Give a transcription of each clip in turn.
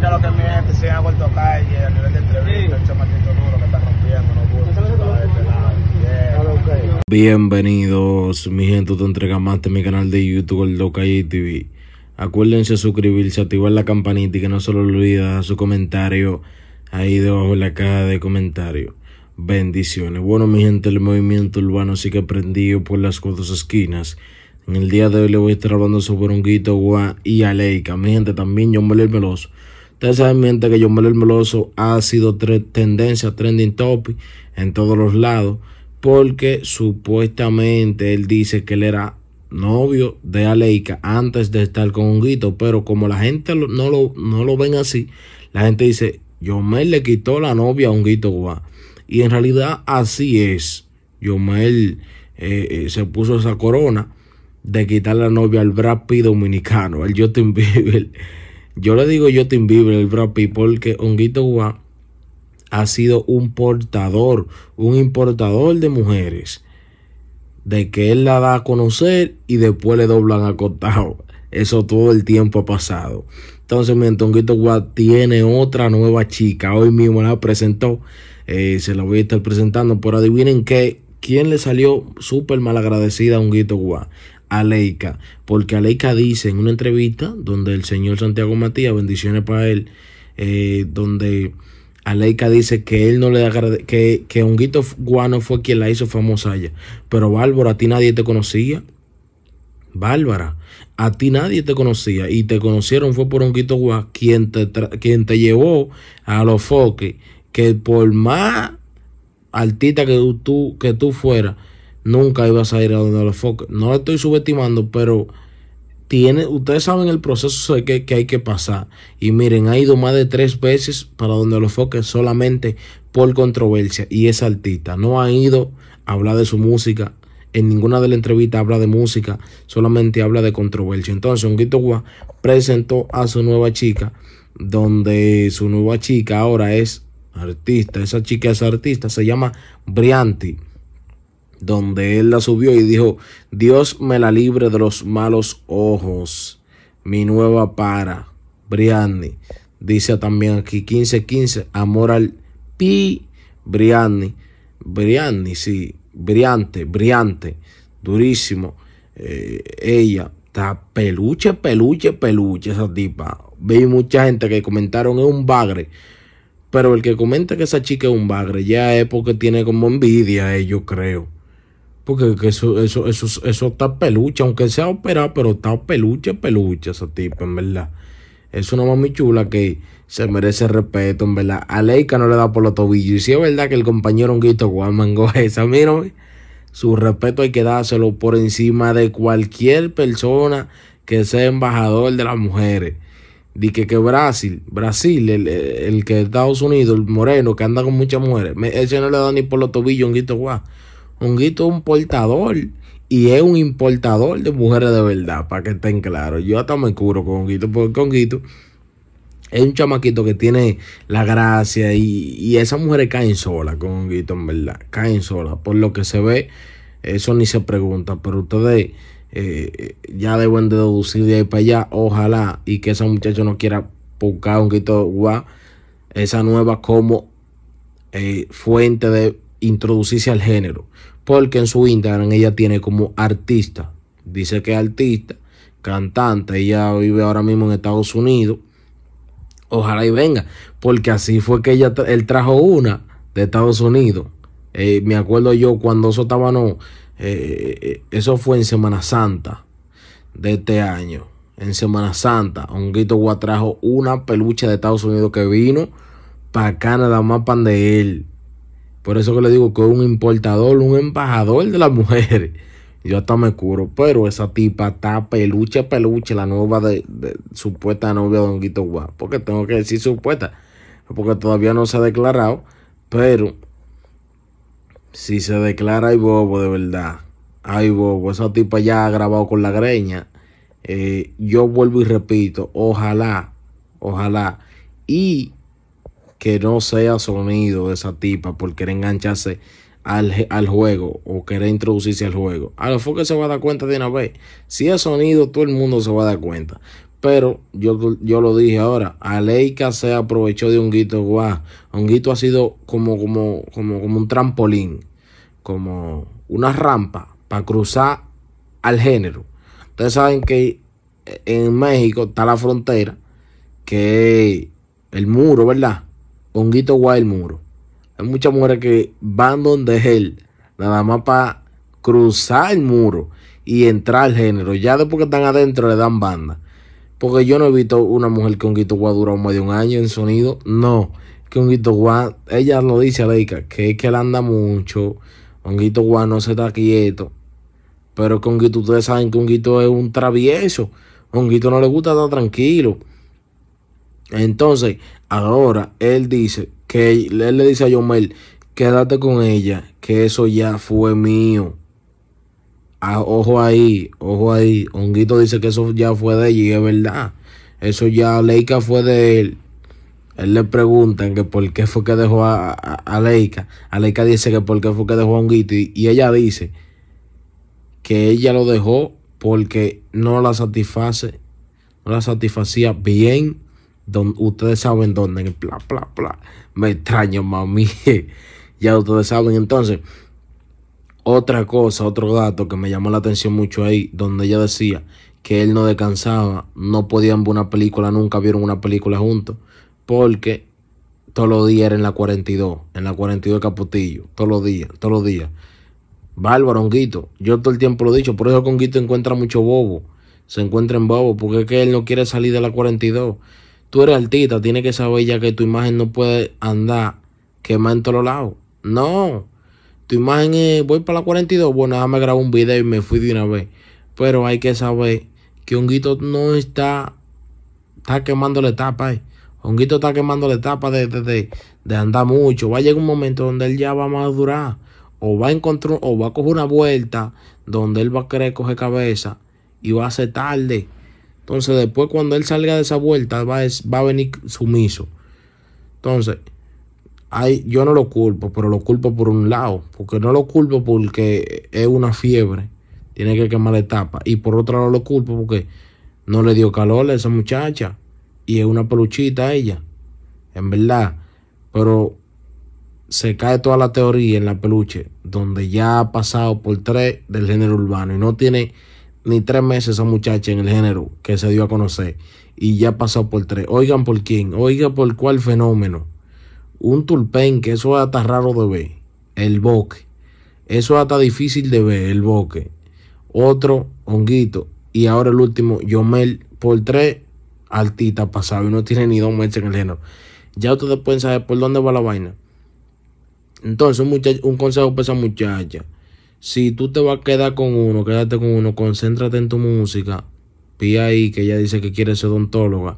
Bienvenidos mi gente a de Bienvenidos, mi gente, te mi canal de YouTube, el Docalle TV. Acuérdense suscribirse, activar la campanita y que no se lo su comentario ahí debajo en la caja de comentarios. Bendiciones. Bueno, mi gente, el movimiento urbano sigue prendido por las cuatro esquinas. En el día de hoy le voy a estar hablando sobre un guito, gua y aleika. Mi gente, también yo me Meloso. Ustedes saben, que Yomel el Meloso ha sido tendencia, trending topic en todos los lados, porque supuestamente él dice que él era novio de Aleika antes de estar con Honguito, pero como la gente no lo, no lo ven así, la gente dice, Yomel le quitó la novia a Honguito Guá. Y en realidad así es. Yomel eh, eh, se puso esa corona de quitar la novia al Brad dominicano, al Justin Bieber. Yo le digo yo te Bieber, el Brad Pitt, porque Honguito Guá ha sido un portador, un importador de mujeres. De que él la da a conocer y después le doblan a Eso todo el tiempo ha pasado. Entonces, mientras Honguito Guá tiene otra nueva chica. Hoy mismo la presentó. Eh, se la voy a estar presentando. Pero adivinen qué. ¿Quién le salió súper agradecida a Honguito Guá? Aleika, porque Aleika dice en una entrevista donde el señor Santiago Matías, bendiciones para él, eh, donde Aleika dice que él no le agrade, que, que Honguito Guano fue quien la hizo famosa allá. Pero Bárbara, a ti nadie te conocía. Bárbara, a ti nadie te conocía y te conocieron fue por Honguito Guano quien te, quien te llevó a los foques, que por más altita que tú, que tú fueras, nunca ibas a ir a donde los foques. No lo estoy subestimando, pero tiene, ustedes saben el proceso que, que hay que pasar. Y miren, ha ido más de tres veces para donde los foques, solamente por controversia. Y es artista. No ha ido a hablar de su música. En ninguna de las entrevistas habla de música, solamente habla de controversia. Entonces, Honguito Guá presentó a su nueva chica, donde su nueva chica ahora es artista. Esa chica es artista, se llama Brianti donde él la subió y dijo, Dios me la libre de los malos ojos, mi nueva para, Brianni. Dice también aquí 1515, amor al pi, Brianni. Brianni, sí, brillante, brillante, durísimo. Eh, ella está peluche, peluche, peluche esa tipa. Vi mucha gente que comentaron es un bagre. Pero el que comenta que esa chica es un bagre ya es porque tiene como envidia, eh, yo creo. Porque eso, eso, eso, está peluche, aunque sea operado, pero está peluche, peluche Ese tipo en verdad. Es una mami chula que se merece respeto, en verdad. A Leica no le da por los tobillos. Y si es verdad que el compañero Honguito mango esa, Mira Su respeto hay que dárselo por encima de cualquier persona que sea embajador de las mujeres. Dice que, Brasil, Brasil, el, el que Estados Unidos, el moreno, que anda con muchas mujeres, ese no le da ni por los tobillos, Honguito Juan Honguito es un portador y es un importador de mujeres de verdad, para que estén claros. Yo hasta me curo con Honguito, porque Honguito es un chamaquito que tiene la gracia y, y esas mujeres caen solas con Honguito, en verdad. Caen solas. Por lo que se ve, eso ni se pregunta, pero ustedes. Eh, ya deben de deducir de ahí para allá. Ojalá y que esa muchacha no quiera buscar un esa nueva como eh, fuente de introducirse al género, porque en su Instagram ella tiene como artista, dice que es artista, cantante, ella vive ahora mismo en Estados Unidos, ojalá y venga, porque así fue que ella, él trajo una de Estados Unidos, eh, me acuerdo yo cuando eso estaba, no, eh, eso fue en Semana Santa de este año, en Semana Santa, Honguito trajo una peluche de Estados Unidos que vino para Canadá, más pan de él. Por eso que le digo que es un importador, un embajador de las mujeres. Yo hasta me curo, pero esa tipa está peluche, peluche, la nueva de, supuesta novia de Don Guito Guá. Porque tengo que decir supuesta, porque todavía no se ha declarado, pero si se declara hay bobo de verdad. Ay bobo, esa tipa ya ha grabado con la greña. Eh, yo vuelvo y repito, ojalá, ojalá. Y que no sea sonido de esa tipa por querer engancharse al, al juego o querer introducirse al juego. A lo mejor que se va a dar cuenta de una vez. Si es sonido, todo el mundo se va a dar cuenta. Pero yo, yo lo dije ahora, Aleika se aprovechó de un Honguito Un guito ha sido como, como, como, como un trampolín, como una rampa para cruzar al género. Ustedes saben que en México está la frontera, que el muro, ¿verdad? Honguito el Muro. Hay muchas mujeres que van donde es él, nada más para cruzar el muro y entrar al género. Ya después que están adentro le dan banda. Porque yo no he visto una mujer que Honguito guay dura más de un año en sonido. No, que Honguito guay, ella lo dice, a Leica, que es que él anda mucho. Honguito guay no se está quieto. Pero con Guito, ustedes saben que Honguito es un travieso. Honguito no le gusta estar tranquilo. Entonces, ahora él dice que él le dice a Yomel, quédate con ella, que eso ya fue mío. Ah, ojo ahí, ojo ahí. Honguito dice que eso ya fue de ella y es verdad. Eso ya Leica fue de él. Él le pregunta que por qué fue que dejó a, a, a Leica. Leica dice que por qué fue que dejó a Honguito. y ella dice que ella lo dejó porque no la satisface, no la satisfacía bien ustedes saben dónde, Me extraño, mami. ya ustedes saben. Entonces, otra cosa, otro dato que me llamó la atención mucho ahí, donde ella decía que él no descansaba, no podían ver una película, nunca vieron una película juntos, porque todos los días era en la 42, en la 42 de Caputillo, todos los días, todos los días. Bárbaro, Honguito, yo todo el tiempo lo he dicho, por eso con Guito encuentra mucho bobo, se encuentra en bobo, porque es que él no quiere salir de la 42. Tú eres artista, tienes que saber ya que tu imagen no puede andar quemada en todos lados. No. Tu imagen es, voy para la 42, bueno, nada me grabo un video y me fui de una vez. Pero hay que saber que Honguito no está, está quemando la etapa. Eh. Honguito está quemando la etapa de, de, de, de andar mucho. Va a llegar un momento donde él ya va a madurar o va a encontrar o va a coger una vuelta donde él va a querer coger cabeza y va a ser tarde. Entonces, después cuando él salga de esa vuelta, va a, va a venir sumiso. Entonces, yo no lo culpo, pero lo culpo por un lado, porque no lo culpo porque es una fiebre, tiene que quemar la etapa, y por otro lado lo culpo porque no le dio calor a esa muchacha, y es una peluchita ella, en verdad, pero se cae toda la teoría en la peluche, donde ya ha pasado por tres del género urbano y no tiene ni tres meses esa muchacha en el género que se dio a conocer y ya pasó por tres. Oigan por quién, oiga por cuál fenómeno. Un tulpen, que eso es hasta raro de ver. El boque. Eso es hasta difícil de ver, el boque. Otro, honguito. Y ahora el último, Yomel, por tres altitas pasado y no tiene ni dos meses en el género. Ya ustedes pueden saber por dónde va la vaina. Entonces, un consejo para esa muchacha si tú te vas a quedar con uno, quédate con uno, concéntrate en tu música. Pía ahí que ella dice que quiere ser odontóloga.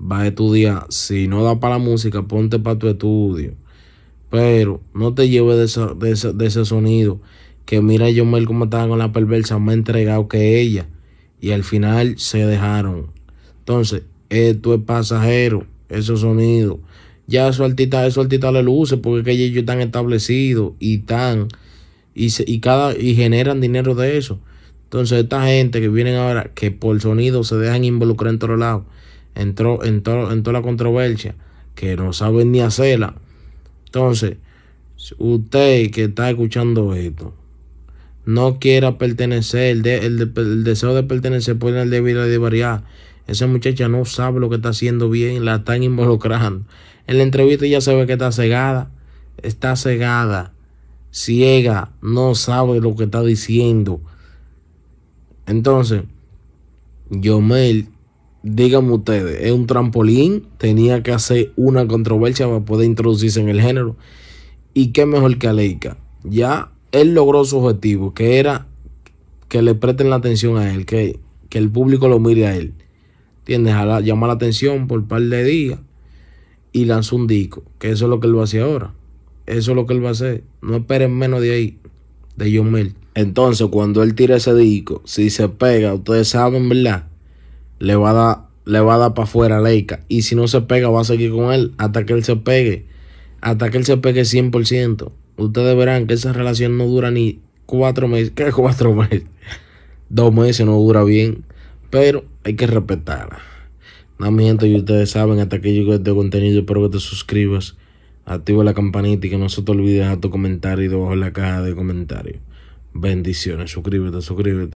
Va a estudiar. Si no da para la música, ponte para tu estudio. Pero no te lleves de, ese sonido. Que mira yo me como estaba con la perversa, más entregado que ella. Y al final se dejaron. Entonces, esto es pasajero, esos sonidos. Ya su altita su le luce porque ellos están establecidos y tan y, cada, y generan dinero de eso. Entonces, esta gente que vienen ahora, que por sonido se dejan involucrar en todos lados, entró en, todo en toda la controversia, que no saben ni hacerla. Entonces, usted que está escuchando esto, no quiera pertenecer, el, deseo de pertenecer puede el debido de variar. Esa muchacha no sabe lo que está haciendo bien, la están involucrando. En la entrevista ya se ve que está cegada, está cegada ciega, no sabe lo que está diciendo. Entonces, Yomel, díganme ustedes, es un trampolín, tenía que hacer una controversia para poder introducirse en el género. Y qué mejor que Aleika. Ya él logró su objetivo, que era que le presten la atención a él, que, que el público lo mire a él. ¿Entiendes? A la, llama la atención por un par de días y lanzó un disco, que eso es lo que él lo hace ahora. Eso es lo que él va a hacer. No esperen menos de ahí, de John Mill. Entonces, cuando él tire ese disco, si se pega, ustedes saben, ¿verdad? Le va a dar, le va a dar para afuera a Leica. Y si no se pega, va a seguir con él hasta que él se pegue. Hasta que él se pegue 100%. Ustedes verán que esa relación no dura ni cuatro meses. ¿Qué cuatro meses? Dos meses no dura bien. Pero hay que respetarla. No miento. y ustedes saben, hasta que llegue este contenido, espero que te suscribas activa la campanita y que no se te olvide dejar tu comentario debajo en la caja de comentarios. Bendiciones, suscríbete, suscríbete.